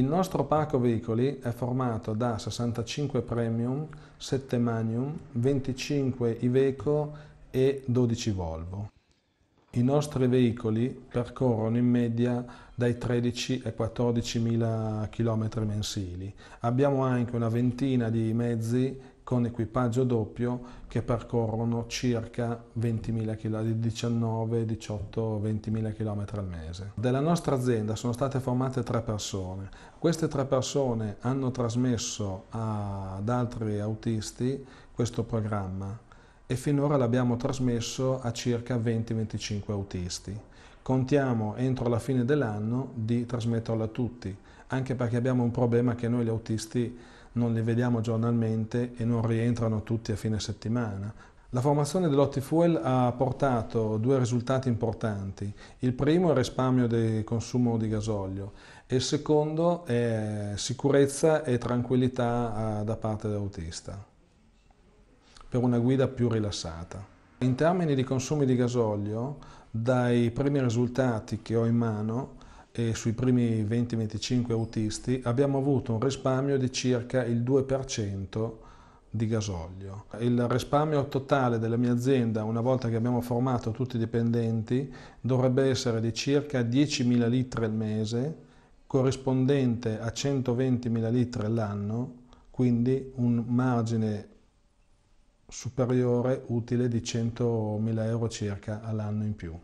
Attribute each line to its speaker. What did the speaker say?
Speaker 1: Il nostro parco veicoli è formato da 65 Premium, 7 Manium, 25 Iveco e 12 Volvo. I nostri veicoli percorrono in media dai 13 ai 14 mila km mensili. Abbiamo anche una ventina di mezzi con equipaggio doppio che percorrono circa 20.000 km, 19, 18, 20.000 km al mese. Della nostra azienda sono state formate tre persone. Queste tre persone hanno trasmesso ad altri autisti questo programma e finora l'abbiamo trasmesso a circa 20-25 autisti. Contiamo entro la fine dell'anno di trasmetterlo a tutti, anche perché abbiamo un problema che noi gli autisti non li vediamo giornalmente e non rientrano tutti a fine settimana. La formazione dell'Ottifuel ha portato due risultati importanti. Il primo è il risparmio del consumo di gasolio e il secondo è sicurezza e tranquillità eh, da parte dell'autista per una guida più rilassata. In termini di consumi di gasolio, dai primi risultati che ho in mano, e sui primi 20-25 autisti abbiamo avuto un risparmio di circa il 2% di gasolio. Il risparmio totale della mia azienda, una volta che abbiamo formato tutti i dipendenti, dovrebbe essere di circa 10.000 litri al mese, corrispondente a 120.000 litri all'anno, quindi un margine superiore utile di 100.000 euro circa all'anno in più.